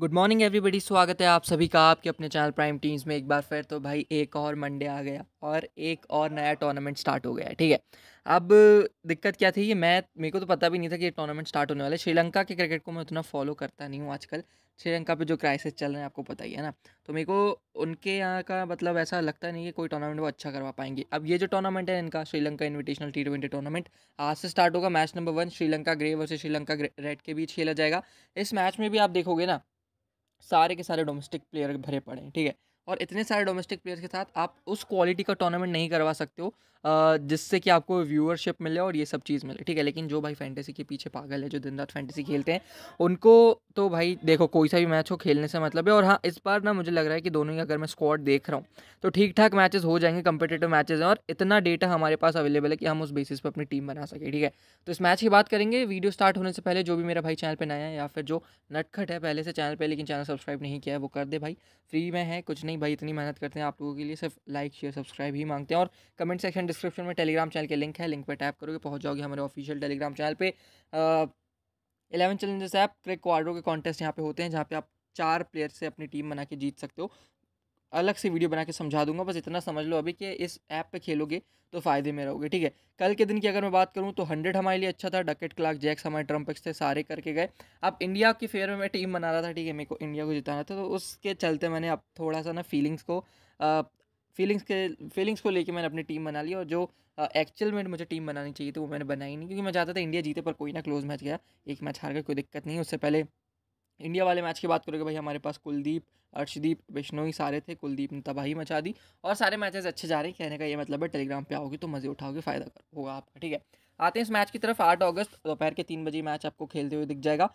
good morning everybody स्वागत है आप सभी का आपके अपने चैनल प्राइम टीम्स में एक बार फिर तो भाई एक और मंडे आ गया और एक और नया टूर्नामेंट स्टार्ट हो गया है ठीक है अब दिक्कत क्या थी ये मैं मेरे को तो पता भी नहीं था कि ये टूर्नामेंट स्टार्ट होने वाला है श्रीलंका के क्रिकेट को मैं उतना फॉलो करता नहीं हूँ आजकल श्रीलंका पर जो क्राइसिस चल रहे हैं आपको पता ही है ना तो मेरे को उनके यहाँ का मतलब ऐसा लगता नहीं कि कोई टूर्नामेंट वो अच्छा करवा पाएंगे अब ये जो टूर्नामेंट है इनका Sri Lanka invitational T twenty tournament आज से स्टार्ट होगा match number one Sri Lanka grey versus Sri Lanka red के बीच खेला जाएगा इस मैच में भी आप देखोगे ना सारे के सारे डोमेस्टिक प्लेयर भरे पड़े हैं ठीक है और इतने सारे डोमेस्टिक प्लेयर्स के साथ आप उस क्वालिटी का टूर्नामेंट नहीं करवा सकते हो जिससे कि आपको व्यूअरशिप मिले और ये सब चीज़ मिले ठीक है लेकिन जो भाई फैंटेसी के पीछे पागल है जो दिन रात फैंटेसी खेलते हैं उनको तो भाई देखो कोई सा भी मैच हो खेलने से मतलब है और हाँ इस बार ना मुझे लग रहा है कि दोनों ही अगर मैं स्क्वाड देख रहा हूँ तो ठीक ठाक मैचेस हो जाएंगे कंपिटेटिव मैचेज हैं और इतना डेटा हमारे पास अवेलेबल है कि हम उस बेसिस पर अपनी टीम बना सके ठीक है तो इस मैच की बात करेंगे वीडियो स्टार्ट होने से पहले जो भी मेरा भाई चैनल पर नया है या फिर जो नटखट है पहले से चैनल पर लेकिन चैनल सब्सक्राइब नहीं किया है वो कर दे भाई फ्री में है कुछ नहीं नहीं भाई इतनी मेहनत करते हैं आप लोगों के लिए सिर्फ लाइक शेयर सब्सक्राइब ही मांगते हैं और कमेंट सेक्शन डिस्क्रिप्शन में टेलीग्राम चैनल के लिंक है लिंक पर टैप करोगे पहुँच जाओगे हमारे ऑफिशियल टेलीग्राम चैनल पर eleven challenges app cric quadro के कॉन्टेस्ट यहाँ पे होते हैं जहाँ पे आप चार प्लेयर से अपनी टीम बना के जीत सकते हो अलग से वीडियो बना के समझा दूंगा बस इतना समझ लो अभी कि इस ऐप पे खेलोगे तो फ़ायदे में रहोगे ठीक है कल के दिन की अगर मैं बात करूँ तो हंड्रेड हमारे लिए अच्छा था डकेट क्लाक जैक्स हमारे ट्रम्पिक्स थे सारे करके गए अब इंडिया की फेयर में मैं टीम बना रहा था ठीक है मेरे को इंडिया को जिताना था तो उसके चलते मैंने अब थोड़ा सा ना फीलिंग्स को फीलिंग्स के फीलिंग्स को लेकर मैंने अपनी टीम बना ली और जो एक्चुअल में मुझे टीम बनानी चाहिए थी वो मैंने बनाई नहीं क्योंकि मैं चाहता था इंडिया जीते पर कोई ना क्लोज मैच गया एक मैच हार गया कोई दिक्कत नहीं उससे पहले इंडिया वाले मैच की बात करोगे भाई हमारे पास कुलदीप अर्शदीप बिश्नोई सारे थे कुलदीप ने तबाही मचा दी और सारे मैचेस अच्छे जा रहे हैं कहने का ये मतलब है टेलीग्राम पे आओगे तो मज़े उठाओगे फ़ायदा होगा आपका ठीक है आते हैं इस मैच की तरफ आठ अगस्त दोपहर के तीन बजे मैच आपको खेलते हुए दिख जाएगा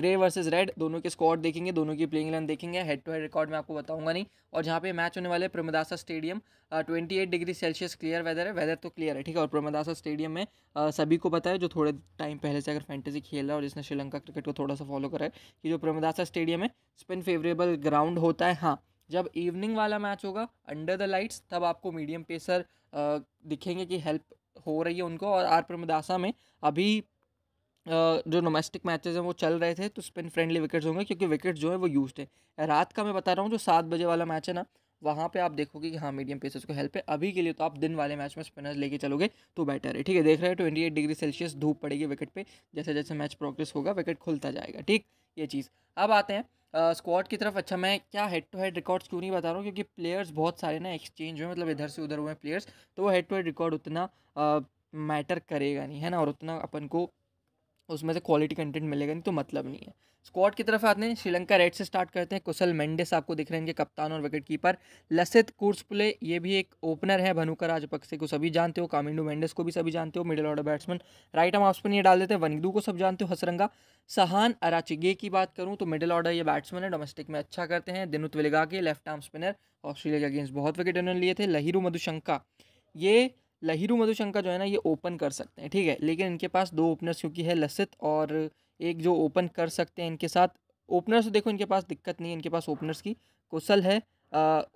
ग्रे वर्सेज रेड दोनों के स्कॉर्ड देखेंगे दोनों की प्लेइंग इलेवन देखेंगे हेड टू हेड रिकॉर्ड मैं आपको बताऊंगा नहीं और जहाँ पे मैच होने वाले Premadasa stadium twenty eight degree Celsius clear weather है वेदर तो क्लियर है ठीक है और प्रमदासा स्टेडियम में सभी को पता है जो थोड़े टाइम पहले से अगर फैंटेसी खेल रहा है और जिसने श्रीलंका क्रिकेट को थोड़ा सा फॉलो करा है कि जो प्रमदासा स्टेडियम है स्पिन फेवरेबल ग्राउंड होता है हाँ जब इवनिंग वाला मैच होगा अंडर द लाइट्स तब आपको मीडियम पेसर दिखेंगे कि हेल्प हो रही है उनको और आर प्रमदासा में अभी जो डोमेस्टिक मैचेस हैं वो चल रहे थे तो स्पिन फ्रेंडली विकेट्स होंगे क्योंकि विकेट्स जो है वो यूज है रात का मैं बता रहा हूँ जो सात बजे वाला मैच है ना वहाँ पे आप देखोगे कि हाँ मीडियम पेसर्स को हेल्प है अभी के लिए तो आप दिन वाले मैच में स्पिनर्स लेके चलोगे तो बेटर है ठीक है देख रहे हो ट्वेंटी एट डिग्री सेल्सियस धूप पड़ेगी विकेट पे जैसे जैसे मैच प्रोग्रेस होगा विकेट खुलता जाएगा ठीक ये चीज़ अब आते हैं स्क्वाड की तरफ अच्छा मैं क्या हेड टू हेड रिकॉर्ड्स क्यों नहीं बता रहा हूँ क्योंकि प्लेयर्स बहुत सारे ना एक्सचेंज हुए मतलब इधर से उधर हुए प्लेयर्स तो वो हेड टू हेड रिकॉर्ड उतना मैटर करेगा नहीं है ना और उतना अपन को उसमें से क्वालिटी कंटेंट मिलेगा नहीं तो मतलब नहीं है स्क्वाड की तरफ आते हैं श्रीलंका रेड से स्टार्ट करते हैं कुशल मेंडिस आपको दिख रहे हैं इनके कप्तान और विकेट कीपर लसित कुर्सपुले ये भी एक ओपनर है भनुका राजपक्से को सभी जानते हो कामिंडो मेंडिस को भी सभी जानते हो middle order batsman right arm off spin ये डाल देते हैं वनगडू को सब जानते हो हसरंगा सहान अराचिगे की बात करूँ तो मिडिल ऑर्डर ये बैट्समैन है डोमेस्टिक में अच्छा करते हैं दिनुत विलगा के लेफ्ट आर्म स्पिनर ऑस्ट्रेलिया के अगेंस्ट बहुत विकेट इन्होंने लिए थे लहिरू मधुशंका ये लहिरू मधुशंका जो है ना ये ओपन कर सकते हैं ठीक है लेकिन इनके पास दो ओपनर्स क्योंकि है लसित और एक जो ओपन कर सकते हैं इनके साथ ओपनर्स तो देखो इनके पास दिक्कत नहीं है इनके पास ओपनर्स की कुशल है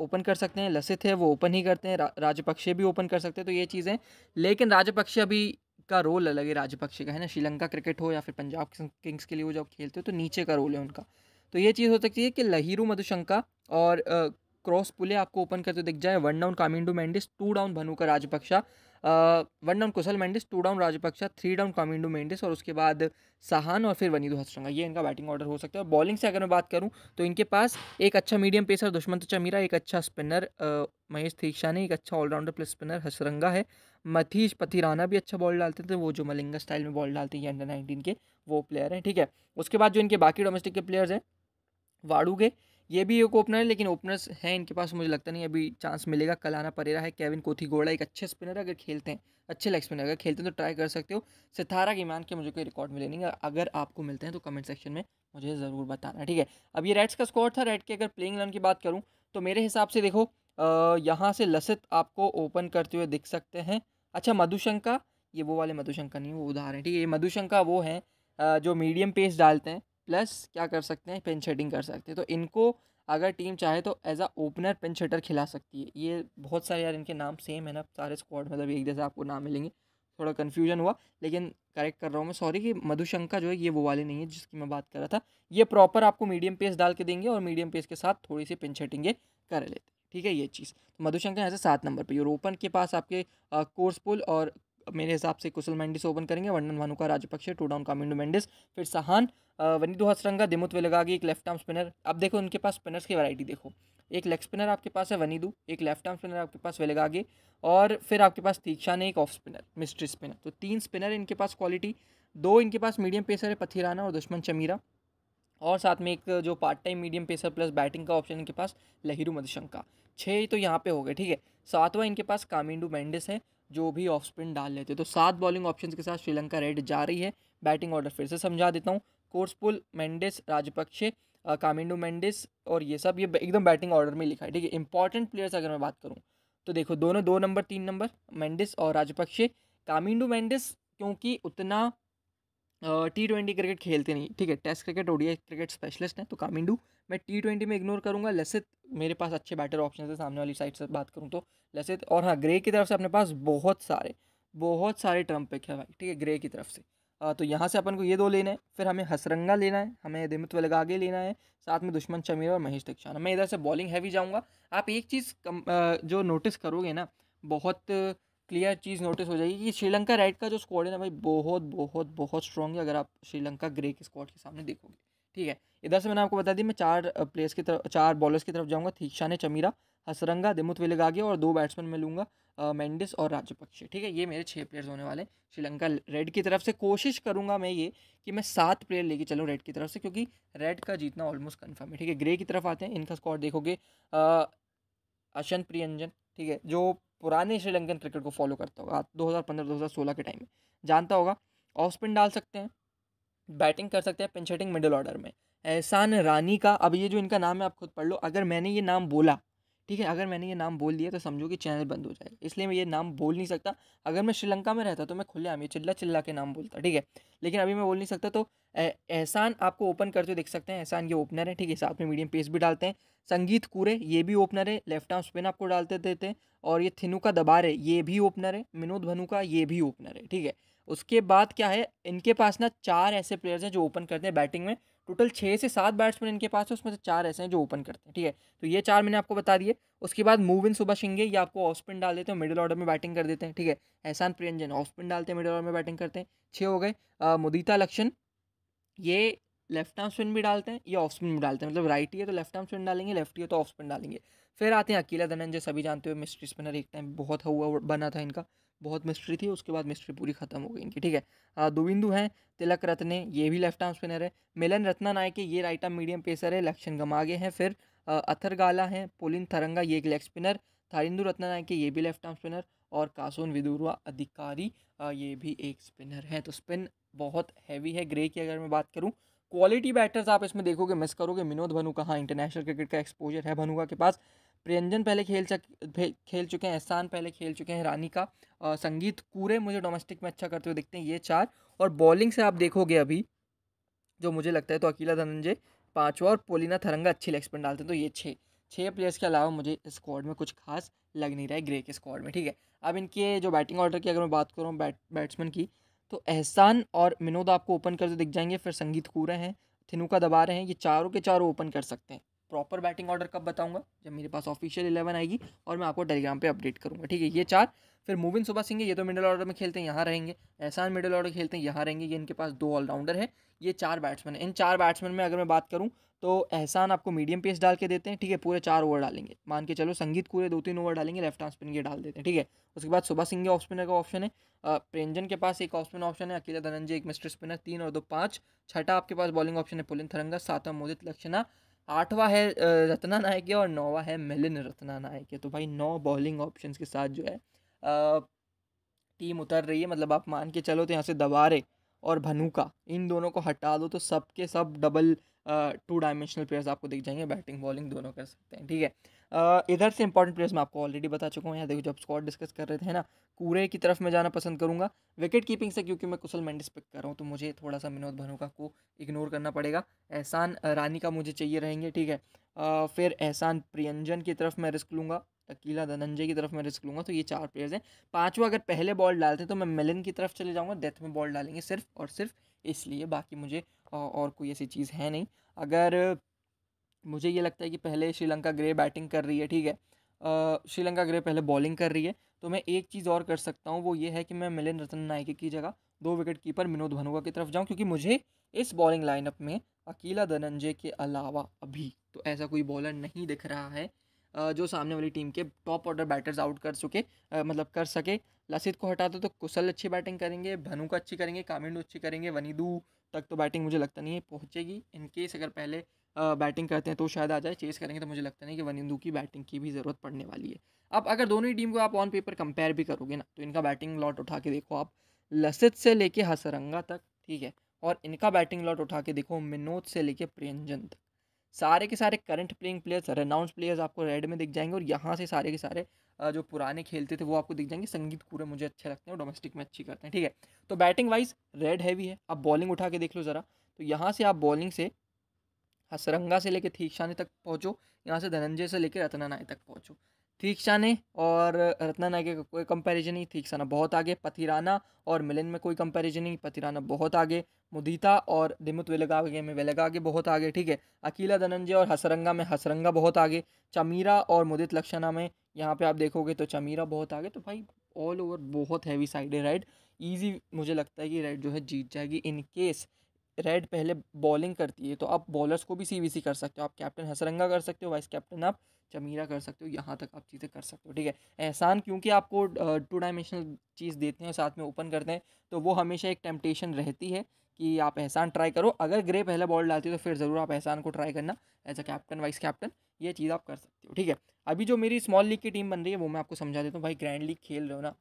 ओपन कर सकते हैं लसित है वो ओपन ही करते हैं रा, राजपक्षे भी ओपन कर सकते हैं तो ये चीज़ें लेकिन राजपक्षे अभी का रोल अलग है राजपक्षे का है ना श्रीलंका क्रिकेट हो या फिर पंजाब किंग्स के लिए वो जब खेलते हो तो नीचे का रोल है उनका तो ये चीज़ हो सकती है कि लहिरू मधुशंका और क्रॉस पुले आपको ओपन करते दिख जाए one down Kamindu Mendis two down Bhanuka Rajapaksa one down Kusal Mendis two down Rajapaksa three down Kamindu Mendis और उसके बाद सहान और फिर वनीदो हसरंगा ये इनका बैटिंग ऑर्डर हो सकता है बॉलिंग से अगर मैं बात करूँ तो इनके पास एक अच्छा मीडियम पेसर दुष्मंत चमीरा एक अच्छा स्पिनर महेश थीक्षा ने एक अच्छा ऑलराउंडर प्लस स्पिनर हसरंगा है मथीश पथिराना भी अच्छा बॉल डालते थे वो जो मलिंगा स्टाइल में बॉल डालते हैं अंडर नाइनटीन के वो प्लेयर हैं ठीक है उसके बाद जो इनके बाकी डोमेस्टिक के प्लेयर्स हैं वाड़ूगे ये भी एक ओपनर है लेकिन ओपनर्स हैं इनके पास मुझे लगता नहीं अभी चांस मिलेगा कल आना पड़ेगा है केविन गोड़ा एक अच्छे स्पिनर अगर खेलते हैं अच्छे लेग स्पिनर अगर खेलते हैं तो ट्राई कर सकते हो सितारा की मान के मुझे कोई रिकॉर्ड मिले नहीं अगर आपको मिलते हैं तो कमेंट सेक्शन में मुझे ज़रूर बताना ठीक है अब ये रेड्स का स्कोर था रेड के अगर प्लेइंग रन की बात करूँ तो मेरे हिसाब से देखो यहाँ से लसित आपको ओपन करते हुए दिख सकते हैं अच्छा मधुशंका ये वो वाले मधुशंका नहीं वो उदाहरण ठीक है ये मधुशंका वो हैं जो मीडियम पेस डालते हैं प्लस क्या कर सकते हैं पिंच हिटिंग कर सकते हैं तो इनको अगर टीम चाहे तो as a opener pinch hitter खिला सकती है ये बहुत सारे यार इनके नाम सेम है ना सारे स्क्वाड मतलब एक जैसे आपको नाम मिलेंगे थोड़ा कन्फ्यूजन हुआ लेकिन करेक्ट कर रहा हूँ मैं सॉरी कि मधुशंका जो है ये वो वाले नहीं है जिसकी मैं बात कर रहा था ये प्रॉपर आपको मीडियम पेस डाल के देंगे और मीडियम पेस के साथ थोड़ी सी पिंच हिटिंग कर लेते ठीक है ये चीज़ तो मधुशंका यहाँ से सात नंबर पर ओपन के पास आपके कोर्स पुल और मेरे हिसाब से कुशल मेंडिस ओपन करेंगे वर्णन का राजपक्ष टू डाउन कामिंडो मेंडिस फिर सहान वनिदू हसरंगा दिमुत वेलगा एक लेफ्ट आर्म स्पिनर अब देखो उनके पास स्पिनर्स की वैरायटी देखो एक लेग स्पिनर आपके पास है वनिदू एक लेफ्ट आर्म स्पिनर आपके पास वेलगागे और फिर आपके पास तीक्षा ने एक ऑफ स्पिनर मिस्ट्री स्पिनर तो तीन स्पिनर इनके पास क्वालिटी दो इनके पास मीडियम पेसर है पथिराना और दुश्मन चमीरा और साथ में एक जो part time medium pacer plus batting का ऑप्शन इनके पास लहिरू मधुशंका छः तो यहाँ पे हो गए ठीक है सातवां इनके पास कामिंडू मैंडिस है जो भी ऑफ स्पिन डाल लेते तो सात बॉलिंग ऑप्शन के साथ श्रीलंका रेड जा रही है बैटिंग ऑर्डर फिर से समझा देता हूँ कोर्सपुल मेंडिस राजपक्षे कामिंडो मेंडिस और ये सब ये एकदम बैटिंग ऑर्डर में लिखा है ठीक है इंपॉर्टेंट प्लेयर्स अगर मैं बात करूँ तो देखो दोनों दो नंबर तीन नंबर मेंडिस और राजपक्षे कामिंडो मेंडिस क्योंकि उतना टी ट्वेंटी क्रिकेट खेलते नहीं ठीक है test cricket ODI cricket specialist हैं तो कामिंडू मैं टी ट्वेंटी में इग्नोर करूंगा लसित मेरे पास अच्छे बैटर ऑप्शन है सामने वाली साइड से बात करूँ तो लसित और हाँ ग्रे की तरफ से अपने पास बहुत सारे बहुत सारे ट्रम्प पिक है भाई ठीक है ग्रे की तरफ से आ, तो यहाँ से अपन को ये दो लेना है फिर हमें हसरंगा लेना है हमें दिमित वलगागे लेना है साथ में दुश्मन चमीर और महेश दीक्षाना मैं इधर से बॉलिंग हैवी जाऊँगा आप एक चीज़ कम, जो नोटिस करोगे ना बहुत क्लियर चीज़ नोटिस हो जाएगी कि श्रीलंका रेड का जो स्क्वाड है ना भाई बहुत बहुत बहुत स्ट्रॉन्ग है अगर आप श्रीलंका ग्रे के स्क्वाड के सामने देखोगे ठीक है इधर से मैंने आपको बता दी मैं चार प्लेयर्स की तरफ चार बॉलर्स की तरफ जाऊँगा ने चमीरा हसरंगा दिमुत वेलेगागे और दो बैट्समैन में लूँगा मैंडिस और राजपक्षे ठीक है ये मेरे छः प्लेयर्स होने वाले श्रीलंका रेड की तरफ से कोशिश करूँगा मैं ये कि मैं सात प्लेयर लेके चलूँ रेड की तरफ से क्योंकि रेड का जीतना ऑलमोस्ट कन्फर्म है ठीक है ग्रे की तरफ आते हैं इनका स्कॉट देखोगे अशंत प्रियंजन ठीक है जो पुराने श्रीलंकन क्रिकेट को फॉलो करता होगा 2015-2016 हाँ, के टाइम में जानता होगा ऑफ स्पिन डाल सकते हैं बैटिंग कर सकते हैं पिंच हिटिंग मिडिल ऑर्डर में एहसान रानी का अब ये जो इनका नाम है आप खुद पढ़ लो अगर मैंने ये नाम बोला ठीक है अगर मैंने ये नाम बोल दिया तो समझो कि चैनल बंद हो जाएगा इसलिए मैं ये नाम बोल नहीं सकता अगर मैं श्रीलंका में रहता तो मैं आम ये चिल्ला चिल्ला के नाम बोलता ठीक है लेकिन अभी मैं बोल नहीं सकता तो एहसान आपको ओपन करते हुए देख सकते हैं एहसान ये ओपनर है ठीक है साथ में मीडियम पेस भी डालते हैं संगीत कूरे ये भी ओपनर है लेफ्ट आर्म स्पिन आपको डालते देते हैं और ये थिनू का दबार है ये भी ओपनर है विनोद भनु का ये भी ओपनर है ठीक है उसके बाद क्या है इनके पास ना चार ऐसे प्लेयर्स हैं जो ओपन करते हैं बैटिंग में टोटल छः से सात बैट्समैन इनके पास है उसमें से चार ऐसे हैं जो ओपन करते हैं ठीक है तो ये चार मैंने आपको बता दिए उसके बाद मूव इन सुबह शिंगे ये आपको ऑफ स्पिन डाल देते हैं मिडिल ऑर्डर में बैटिंग कर देते हैं ठीक है एहसान प्रियंजन ऑफ स्पिन डालते हैं मिडिल ऑर्डर में बैटिंग करते हैं छः हो गए मुदीता लक्षण ये लेफ्ट आर्म स्पिन भी डालते हैं या ऑफ स्पिन भी डालते हैं मतलब राइट ही है तो लेफ्ट आर्म स्पिन डालेंगे लेफ्ट ही है तो ऑफ स्पिन डालेंगे फिर आते हैं अकेला धनन जैसे सभी जानते हो मिस्ट्री स्पिनर एक टाइम बहुत हुआ बना था इनका बहुत मिस्ट्री थी उसके बाद मिस्ट्री पूरी खत्म हो गई इनकी ठीक है दुविंदु हैं तिलक रत्ने ये भी लेफ्ट आर्म स्पिनर है मिलन रत्ना नायक ये राइट आर्म मीडियम पेसर है लक्षण गमागे हैं फिर अथर गाला हैं पोलिन थरंगा ये एक लेग स्पिनर थारिंदु नायक ये भी लेफ्ट आर्म स्पिनर और कासोन विदुरवा अधिकारी ये भी एक स्पिनर है तो स्पिन बहुत हैवी है ग्रे की अगर मैं बात करूँ क्वालिटी बैटर्स आप इसमें देखोगे मिस करोगे विनोद भनु कहाँ हाँ इंटरनेशनल क्रिकेट का एक्सपोजर है भनुआ के पास प्रियंजन पहले खेल चक खेल चुके हैं एहसान पहले खेल चुके हैं रानी का आ, संगीत कूरे मुझे डोमेस्टिक में अच्छा करते हुए दिखते हैं ये चार और बॉलिंग से आप देखोगे अभी जो मुझे लगता है तो अकीला धनंजय पाँचवा और पोलिना थरंगा अच्छी लेग स्पिन डालते हैं तो ये छः छः प्लेयर्स के अलावा मुझे स्क्वाड में कुछ खास लग नहीं रहा है ग्रे के स्क्वाड में ठीक है अब इनके जो बैटिंग ऑर्डर की अगर मैं बात करूँ बैट बैट्समैन की तो एहसान और विनोद आपको ओपन करते दिख जाएंगे फिर संगीत कूरे हैं थिनुका दबा रहे हैं ये चारों के चारों ओपन कर सकते हैं प्रॉपर बैटिंग ऑर्डर कब बताऊंगा जब मेरे पास ऑफिशियल इलेवन आएगी और मैं आपको टेलीग्राम पे अपडेट करूंगा ठीक है ये चार फिर मोविन सुबह सिंह ये तो मिडिल ऑर्डर में खेलते हैं यहाँ रहेंगे एहसान मिडिल ऑर्डर खेलते हैं यहाँ रहेंगे ये इनके पास दो ऑलराउंडर है ये चार बैट्समैन इन चार बैट्समैन में अगर मैं बात करूँ तो एहसान आपको मीडियम पेस डाल के देते हैं ठीक है पूरे चार ओवर डालेंगे मान के चलो संगीत पूरे दो तीन ओवर डालेंगे लेफ्ट आर्म स्पिन के डाल देते हैं ठीक है उसके बाद सुबह सिंह ऑफ स्पिनर का ऑप्शन है प्रेंजन के पास एक ऑफ स्पिन ऑप्शन है अकेला धनंजय एक मिस्टर स्पिनर तीन और दो पाँच छठा आपके पास बॉलिंग ऑप्शन है पुलिन थरंगा सातवा मोदित लक्षणा आठवा है रत्ना नायके और नौवा है मिलिन रत्ना नायके तो भाई नौ बॉलिंग ऑप्शन के साथ जो है टीम उतर रही है मतलब आप मान के चलो तो यहाँ से दबारे और भनुका इन दोनों को हटा दो तो सब के सब डबल टू डायमेंशनल प्लेयर्स आपको दिख जाएंगे बैटिंग बॉलिंग दोनों कर सकते हैं ठीक है इधर से इंपॉर्टेंट प्लेयर्स मैं आपको ऑलरेडी बता चुका हूँ यहाँ देखो जब स्कॉट डिस्कस कर रहे थे ना कूरे की तरफ मैं जाना पसंद करूँगा विकेट कीपिंग से क्योंकि मैं कुशल मैं पिक कर रहा हूँ तो मुझे थोड़ा सा विनोद भनुका को इग्नोर करना पड़ेगा एहसान रानी का मुझे चाहिए रहेंगे ठीक है फिर एहसान प्रियंजन की तरफ मैं रिस्क लूँगा अकीला धनंजय की तरफ मैं रिस्क लूँगा तो ये चार प्लेयर्स हैं पाँचवा अगर पहले बॉल डालते हैं तो मैं मिलन की तरफ चले जाऊँगा डेथ में बॉल डालेंगे सिर्फ और सिर्फ इसलिए बाकी मुझे और कोई ऐसी चीज़ है नहीं अगर मुझे ये लगता है कि पहले श्रीलंका ग्रे बैटिंग कर रही है ठीक है श्रीलंका ग्रे पहले बॉलिंग कर रही है तो मैं एक चीज़ और कर सकता हूँ वो ये है कि मैं मिलिन रतन नायके की जगह दो विकेट कीपर विनोद भनुआ की तरफ जाऊँ क्योंकि मुझे इस बॉलिंग लाइनअप में अकीला धनंजय के अलावा अभी तो ऐसा कोई बॉलर नहीं दिख रहा है जो सामने वाली टीम के टॉप ऑर्डर बैटर्स आउट कर सके मतलब कर सके लसित को हटा दो तो कुशल अच्छी बैटिंग करेंगे भनु का अच्छी करेंगे कामिंडो अच्छी करेंगे वनीदू तक तो बैटिंग मुझे लगता नहीं है पहुँचेगी इनकेस अगर पहले बैटिंग करते हैं तो शायद आ जाए चेस करेंगे तो मुझे लगता नहीं कि वनिंदू की बैटिंग की भी ज़रूरत पड़ने वाली है अब अगर दोनों ही टीम को आप ऑन पेपर कंपेयर भी करोगे ना तो इनका बैटिंग लॉट उठा के देखो आप लसित से लेके हसरंगा तक ठीक है और इनका बैटिंग लॉट उठा के देखो मिनोद से लेके प्रियंजन तक सारे के सारे current playing players announce players आपको रेड में दिख जाएंगे और यहाँ से सारे के सारे जो पुराने खेलते थे वो आपको दिख जाएंगे संगीत कूरे मुझे अच्छे लगते हैं डोमेस्टिक में अच्छी करते हैं ठीक है तो बैटिंग वाइज रेड हैवी है आप बॉलिंग उठा के देख लो ज़रा तो यहाँ से आप बॉलिंग से हसरंगा से लेकर थीक्षाने तक पहुँचो यहाँ से धनंजय से लेकर रत्नानाय तक पहुँचो थीक्षा ने और रत्ना नायके का कोई कंपैरिजन नहीं थीक्षा ना बहुत आगे पथिराना और मिलन में कोई कंपैरिजन नहीं पथिराना बहुत आगे मुदीता और दिमुत वेलगा में वेलगागे बहुत आगे ठीक है अकीला धनंजय और हसरंगा में हसरंगा बहुत आगे चमीरा और मुदित लक्षणा में यहाँ पे आप देखोगे तो चमीरा बहुत आगे तो भाई ऑल ओवर बहुत हैवी साइड है राइड ईजी मुझे लगता है कि राइड जो है जीत जाएगी इनकेस रेड पहले बॉलिंग करती है तो आप बॉलर्स को भी सी कर सकते हो आप कैप्टन हसरंगा कर सकते हो वाइस कैप्टन आप चमीरा कर सकते हो यहाँ तक आप चीज़ें कर सकते हो ठीक है एहसान क्योंकि आपको टू डायमेंशनल चीज़ देते हैं साथ में ओपन करते हैं तो वो हमेशा एक टेम्पटेशन रहती है कि आप एहसान ट्राई करो अगर ग्रे पहले बॉल डालती है तो फिर ज़रूर आप एहसान को ट्राई करना as a captain vice captain ये चीज़ आप कर सकते हो ठीक है अभी जो मेरी स्मॉल लीग की टीम बन रही है वो मैं आपको समझा देता हूँ भाई ग्रैंड लीग खेल रहे हो ना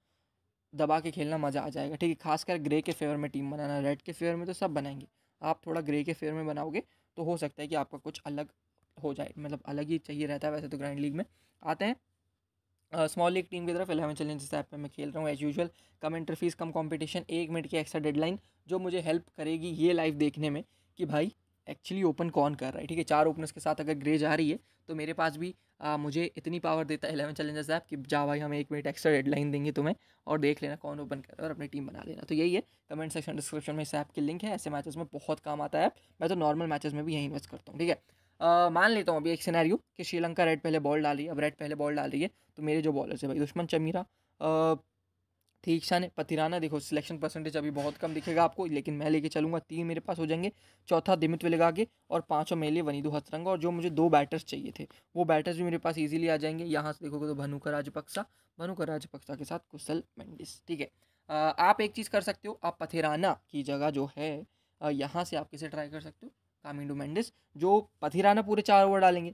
दबा के खेलना मज़ा आ जाएगा ठीक है खासकर ग्रे के फेवर में टीम बनाना रेड के फेवर में तो सब बनाएंगे आप थोड़ा ग्रे के फेयर में बनाओगे तो हो सकता है कि आपका कुछ अलग हो जाए मतलब अलग ही चाहिए रहता है वैसे तो ग्रैंड लीग में आते हैं स्मॉल लीग टीम की तरफ एलेवन चैलेंजेस ऐप में मैं खेल रहा हूँ एज यूजल कम इंटरफीस कम कंपटीशन एक मिनट की एक्स्ट्रा डेडलाइन जो मुझे हेल्प करेगी ये लाइव देखने में कि भाई एक्चुअली ओपन कौन कर रहा है ठीक है चार ओपनर्स के साथ अगर ग्रे जा रही है तो मेरे पास भी आ, मुझे इतनी पावर देता है एलेवन चैलेंजर्स ऐप कि जा भाई हमें एक मिनट एक्स्ट्रा डेडलाइन देंगे तुम्हें और देख लेना कौन ओपन कर रहा है और अपनी टीम बना लेना तो यही है कमेंट सेक्शन डिस्क्रिप्शन में इस ऐप की लिंक है ऐसे मैचेस में बहुत काम आता है ऐप मैं तो नॉर्मल मैचेस में भी यहीं इन्वेस्ट करता हूँ ठीक है मान लेता हूँ अभी एक सीनारी कि श्रीलंका रेड पहले बॉल डाल रही है अब रेड पहले बॉल डाल रही है तो मेरे जो बॉलर्स है भाई दुश्मन चमीरा ठीक ने पतिराना देखो सिलेक्शन परसेंटेज अभी बहुत कम दिखेगा आपको लेकिन मैं लेके चलूंगा तीन मेरे पास हो जाएंगे चौथा दिमित के और पांचों मेरे लिए वनीदो हथरंगा और जो मुझे दो बैटर्स चाहिए थे वो बैटर्स भी मेरे पास इजीली आ जाएंगे यहाँ से देखोगे तो भनुका राजपक्सा भनुका राजपक्सा के साथ कुशल मंडिस ठीक है आप एक चीज़ कर सकते हो आप पथिराना की जगह जो है यहाँ से आप किसे ट्राई कर सकते हो कामिंडो मैंडिस जो पथिराना पूरे चार ओवर डालेंगे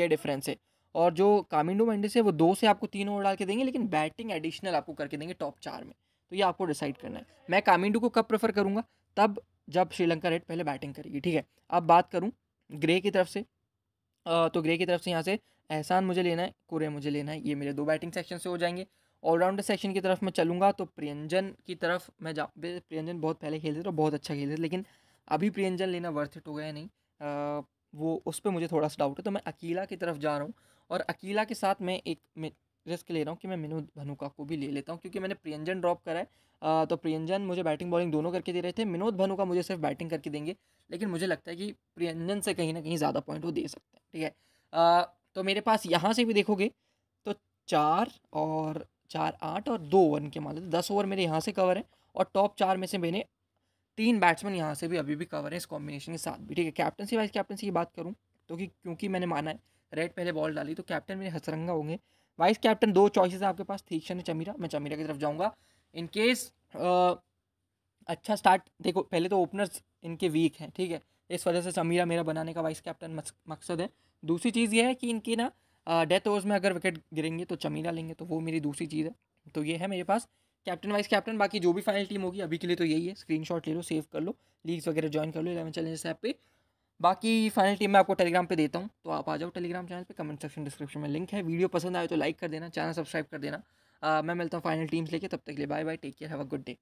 ये डिफरेंस है और जो कामिंडो मैंडिस है वो दो से आपको तीन ओवर डाल के देंगे लेकिन बैटिंग एडिशनल आपको करके देंगे टॉप चार में तो ये आपको डिसाइड करना है मैं कामिंडो को कब प्रेफर करूँगा तब जब श्रीलंका रेड पहले बैटिंग करेगी ठीक है अब बात करूँ ग्रे की तरफ से तो ग्रे की तरफ से यहाँ से एहसान मुझे लेना है कुरे मुझे लेना है ये मेरे दो बैटिंग सेक्शन से हो जाएंगे ऑलराउंडर सेक्शन की तरफ मैं चलूँगा तो प्रियंजन की तरफ मैं जा प्रियंजन बहुत पहले खेलते थे और बहुत अच्छा खेलते थे लेकिन अभी प्रियंजन लेना वर्थ इट हो गया नहीं आ, वो उस पर मुझे थोड़ा सा डाउट है तो मैं अकेला की तरफ जा रहा हूँ और अकीला के साथ मैं एक रिस्क ले रहा हूँ कि मैं विनोद भनुका को भी ले लेता हूँ क्योंकि मैंने प्रियंजन ड्रॉप करा है तो प्रियंजन मुझे बैटिंग बॉलिंग दोनों करके दे रहे थे विनोद भनुका मुझे सिर्फ बैटिंग करके देंगे लेकिन मुझे लगता है कि प्रियंजन से कहीं ना कहीं ज़्यादा पॉइंट वो दे सकते हैं ठीक है आ, तो मेरे पास यहाँ से भी देखोगे तो चार और चार आठ और दो ओवर के मान दस ओवर मेरे यहाँ से कवर हैं और टॉप चार में से मैंने तीन बैट्समैन यहाँ से भी अभी भी कवर हैं इस कॉम्बिनेशन के साथ भी ठीक है कैप्टनसी वाइस कैप्टनसी की बात करूँ तो क्योंकि मैंने माना है रेड पहले बॉल डाली तो कैप्टन मेरे हसरंगा होंगे वाइस कैप्टन दो चॉइसेस है आपके पास थीक्षण चमीरा मैं चमीरा की तरफ जाऊँगा इन केस अच्छा स्टार्ट देखो पहले तो ओपनर्स इनके वीक हैं ठीक है इस वजह से चमीरा मेरा बनाने का वाइस कैप्टन मकसद है दूसरी चीज़ ये है कि इनकी ना डेथ ओवर्स में अगर विकेट गिरेंगे तो चमीरा लेंगे तो वो मेरी दूसरी चीज़ है तो ये है मेरे पास कैप्टन वाइस कैप्टन बाकी जो भी फाइनल टीम होगी अभी के लिए तो यही है स्क्रीनशॉट ले लो सेव कर लो लीग्स वगैरह ज्वाइन कर लो इलेवन चैलेंजेस ऐप पे बाकी फाइनल टीम मैं आपको टेलीग्राम पे देता हूँ तो आप आ जाओ टेलीग्राम चैनल पे कमेंट सेक्शन डिस्क्रिप्शन में लिंक है वीडियो पसंद आए तो लाइक कर देना चैनल सब्सक्राइब कर देना आ, मैं मिलता हूँ फाइनल टीम्स लेके तब तक के लिए bye bye take care have a good day